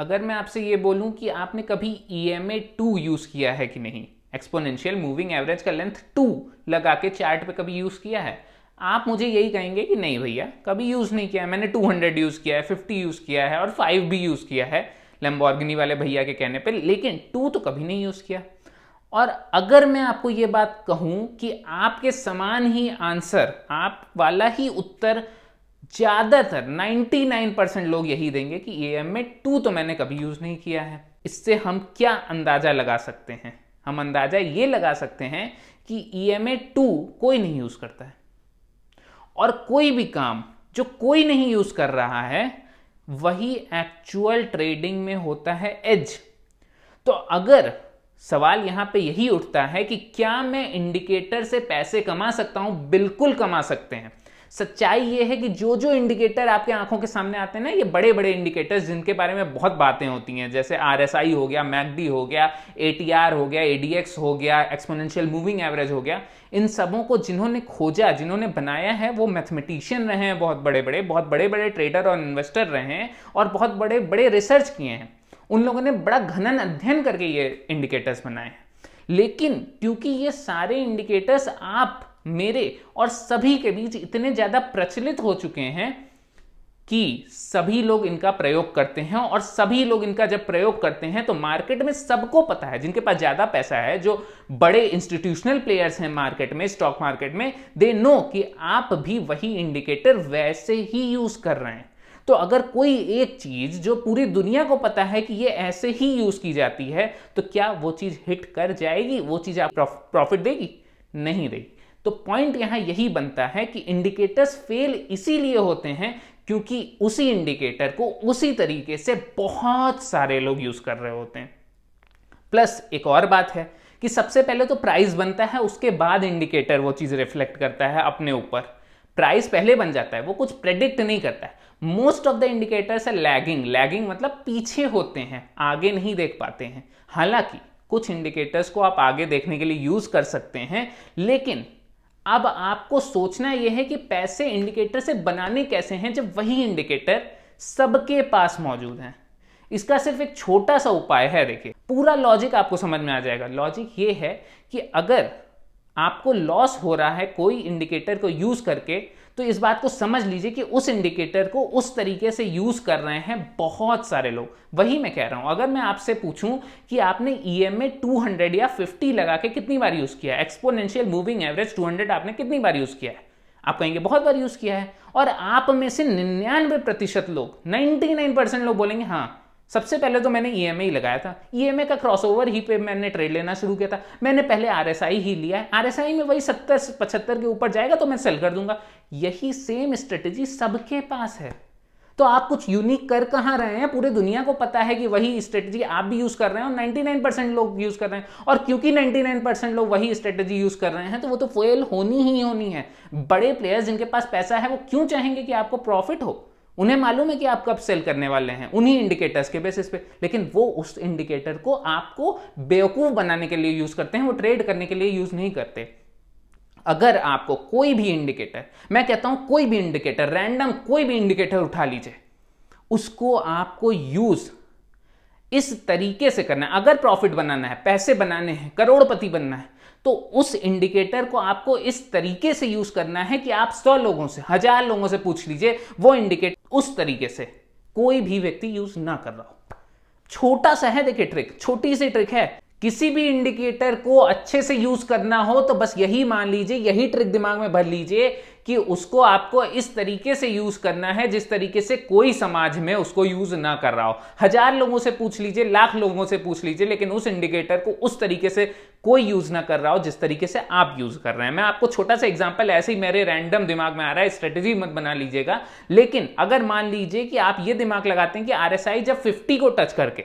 अगर मैं आपसे ये बोलूं कि आपने कभी E M A two use किया है कि नहीं एक्सपोनेंशियल मूविंग एवरेज का लेंथ टू लगा के चार्ट पे कभी यूज किया है आप मुझे यही कहेंगे कि नहीं भैया कभी यूज नहीं किया है मैंने 200 यूज किया है 50 यूज किया है और 5 भी यूज किया है लंबोर्गनी वाले भैया के कहने पर लेकिन टू तो कभी नहीं यूज किया और अगर मैं आपको ये बात कहूं कि आपके समान ही आंसर आप वाला ही उत्तर ज़्यादातर 99 परसेंट लोग यही देंगे कि ए में टू तो मैंने कभी यूज़ नहीं किया है इससे हम क्या अंदाज़ा लगा सकते हैं हम अंदाज़ा ये लगा सकते हैं कि ई एम ए टू कोई नहीं यूज़ करता है और कोई भी काम जो कोई नहीं यूज़ कर रहा है वही एक्चुअल ट्रेडिंग में होता है एज तो अगर सवाल यहां पे यही उठता है कि क्या मैं इंडिकेटर से पैसे कमा सकता हूं बिल्कुल कमा सकते हैं सच्चाई ये है कि जो जो इंडिकेटर आपके आंखों के सामने आते हैं ना ये बड़े बड़े इंडिकेटर्स जिनके बारे में बहुत बातें होती हैं जैसे आर हो गया मैकडी हो गया ए हो गया ए हो गया एक्सपोनेंशियल मूविंग एवरेज हो गया इन सबों को जिन्होंने खोजा जिन्होंने बनाया है वो मैथमेटिशियन रहे हैं बहुत बड़े बड़े बहुत बड़े बड़े ट्रेडर और इन्वेस्टर रहे हैं और बहुत बड़े बड़े रिसर्च किए हैं उन लोगों ने बड़ा घनन अध्ययन करके ये इंडिकेटर्स बनाए हैं लेकिन क्योंकि ये सारे इंडिकेटर्स आप मेरे और सभी के बीच इतने ज़्यादा प्रचलित हो चुके हैं कि सभी लोग इनका प्रयोग करते हैं और सभी लोग इनका जब प्रयोग करते हैं तो मार्केट में सबको पता है जिनके पास ज़्यादा पैसा है जो बड़े इंस्टीट्यूशनल प्लेयर्स हैं मार्केट में स्टॉक मार्केट में दे नो कि आप भी वही इंडिकेटर वैसे ही यूज़ कर रहे हैं तो अगर कोई एक चीज जो पूरी दुनिया को पता है कि ये ऐसे ही यूज की जाती है तो क्या वो चीज हिट कर जाएगी वो चीज आप प्रॉफिट देगी नहीं देगी तो पॉइंट यहां यही बनता है कि इंडिकेटर्स फेल इसीलिए होते हैं क्योंकि उसी इंडिकेटर को उसी तरीके से बहुत सारे लोग यूज़ कर रहे होते हैं प्लस एक और बात है कि सबसे पहले तो प्राइस बनता है उसके बाद इंडिकेटर वो चीज़ रिफ्लेक्ट करता है अपने ऊपर प्राइस पहले बन जाता है वो कुछ प्रेडिक्ट नहीं करता है मोस्ट ऑफ द इंडिकेटर्स है लैगिंग लैगिंग मतलब पीछे होते हैं आगे नहीं देख पाते हैं हालांकि कुछ इंडिकेटर्स को आप आगे देखने के लिए यूज़ कर सकते हैं लेकिन अब आपको सोचना यह है कि पैसे इंडिकेटर से बनाने कैसे हैं जब वही इंडिकेटर सबके पास मौजूद है इसका सिर्फ एक छोटा सा उपाय है देखिए पूरा लॉजिक आपको समझ में आ जाएगा लॉजिक ये है कि अगर आपको लॉस हो रहा है कोई इंडिकेटर को यूज करके तो इस बात को समझ लीजिए कि उस इंडिकेटर को उस तरीके से यूज कर रहे हैं बहुत सारे लोग वही मैं कह रहा हूं अगर मैं आपसे पूछूं कि आपने ई एम ए या फिफ्टी लगा के कितनी बार यूज किया exponential moving average two hundred आपने कितनी बार यूज किया है आप कहेंगे बहुत बार यूज किया है और आप में से निन्यानवे प्रतिशत लोग नाइन परसेंट लोग बोलेंगे हाँ सबसे पहले तो मैंने ई e ही लगाया था ई e का क्रॉसओवर ही पे मैंने ट्रेड लेना शुरू किया था मैंने पहले आर ही लिया है आर में वही सत्तर पचहत्तर के ऊपर जाएगा तो मैं सेल कर दूंगा यही सेम स्ट्रेटेजी सबके पास है तो आप कुछ यूनिक कर कहाँ रहे हैं पूरे दुनिया को पता है कि वही स्ट्रेटजी आप भी यूज कर रहे हैं और 99 परसेंट लोग यूज कर रहे हैं और क्योंकि 99 परसेंट लोग वही स्ट्रेटजी यूज कर रहे हैं तो वो तो फेल होनी ही होनी है बड़े प्लेयर्स जिनके पास पैसा है वो क्यों चाहेंगे कि आपको प्रॉफिट हो उन्हें मालूम है कि आप कब सेल करने वाले हैं उन्हीं इंडिकेटर्स के बेसिस पे लेकिन वो उस इंडिकेटर को आपको बेवकूफ़ बनाने के लिए यूज़ करते हैं वो ट्रेड करने के लिए यूज़ नहीं करते अगर आपको कोई भी इंडिकेटर मैं कहता हूं कोई भी इंडिकेटर रैंडम कोई भी इंडिकेटर उठा लीजिए उसको आपको यूज इस तरीके से करना है अगर प्रॉफिट बनाना है पैसे बनाने हैं करोड़पति बनना है तो उस इंडिकेटर को आपको इस तरीके से यूज करना है कि आप सौ लोगों से हजार लोगों से पूछ लीजिए वो इंडिकेटर उस तरीके से कोई भी व्यक्ति यूज ना कर रहा हो छोटा सा है देखिए ट्रिक छोटी सी ट्रिक है किसी भी इंडिकेटर को अच्छे से यूज करना हो तो बस यही मान लीजिए यही ट्रिक दिमाग में भर लीजिए कि उसको आपको इस तरीके से यूज करना है जिस तरीके से कोई समाज में उसको यूज ना कर रहा हो हजार लोगों से पूछ लीजिए लाख लोगों से पूछ लीजिए लेकिन उस इंडिकेटर को उस तरीके से कोई यूज ना कर रहा हो जिस तरीके से आप यूज कर रहे हैं मैं आपको छोटा सा एग्जाम्पल ऐसे ही मेरे रैंडम दिमाग में आ रहा है स्ट्रेटेजी मत बना लीजिएगा लेकिन अगर मान लीजिए कि आप ये दिमाग लगाते हैं कि आर जब फिफ्टी को टच करके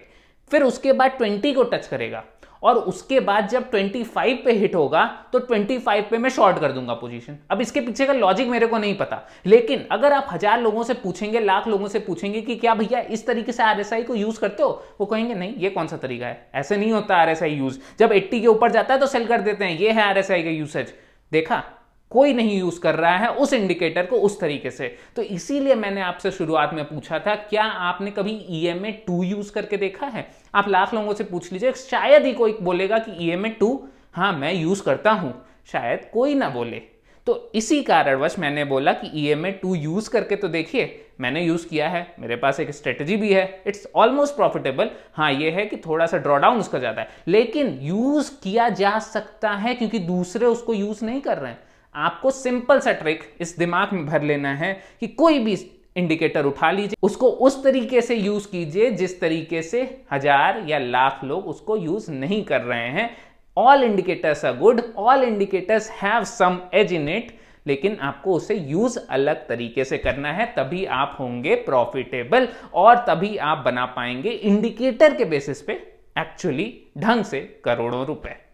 फिर उसके बाद ट्वेंटी को टच करेगा और उसके बाद जब 25 पे हिट होगा तो 25 पे मैं शॉर्ट कर दूंगा पोजीशन अब इसके पीछे का लॉजिक मेरे को नहीं पता लेकिन अगर आप हजार लोगों से पूछेंगे लाख लोगों से पूछेंगे कि क्या भैया इस तरीके से आर को यूज करते हो वो कहेंगे नहीं ये कौन सा तरीका है ऐसे नहीं होता आर यूज जब एट्टी के ऊपर जाता है तो सेल कर देते हैं ये है आर का यूसेज देखा कोई नहीं यूज कर रहा है उस इंडिकेटर को उस तरीके से तो इसीलिए मैंने आपसे शुरुआत में पूछा था क्या आपने कभी E M A two use करके देखा है आप लाख लोगों से पूछ लीजिए शायद ही कोई बोलेगा कि ई एम ए टू हाँ मैं यूज करता हूं शायद कोई ना बोले तो इसी कारणवश मैंने बोला कि E M A two use करके तो देखिए मैंने यूज किया है मेरे पास एक स्ट्रेटजी भी है इट्स ऑलमोस्ट प्रॉफिटेबल हाँ ये है कि थोड़ा सा ड्रॉडाउन उसका ज्यादा है लेकिन यूज किया जा सकता है क्योंकि दूसरे उसको यूज नहीं कर रहे हैं आपको सिंपल सा ट्रिक इस दिमाग में भर लेना है कि कोई भी इंडिकेटर उठा लीजिए उसको उस तरीके से यूज कीजिए जिस तरीके से हजार या लाख लोग उसको यूज नहीं कर रहे हैं all indicators are good all indicators have some edge in it लेकिन आपको उसे यूज अलग तरीके से करना है तभी आप होंगे प्रॉफिटेबल और तभी आप बना पाएंगे इंडिकेटर के बेसिस पे एक्चुअली ढंग से करोड़ों रुपए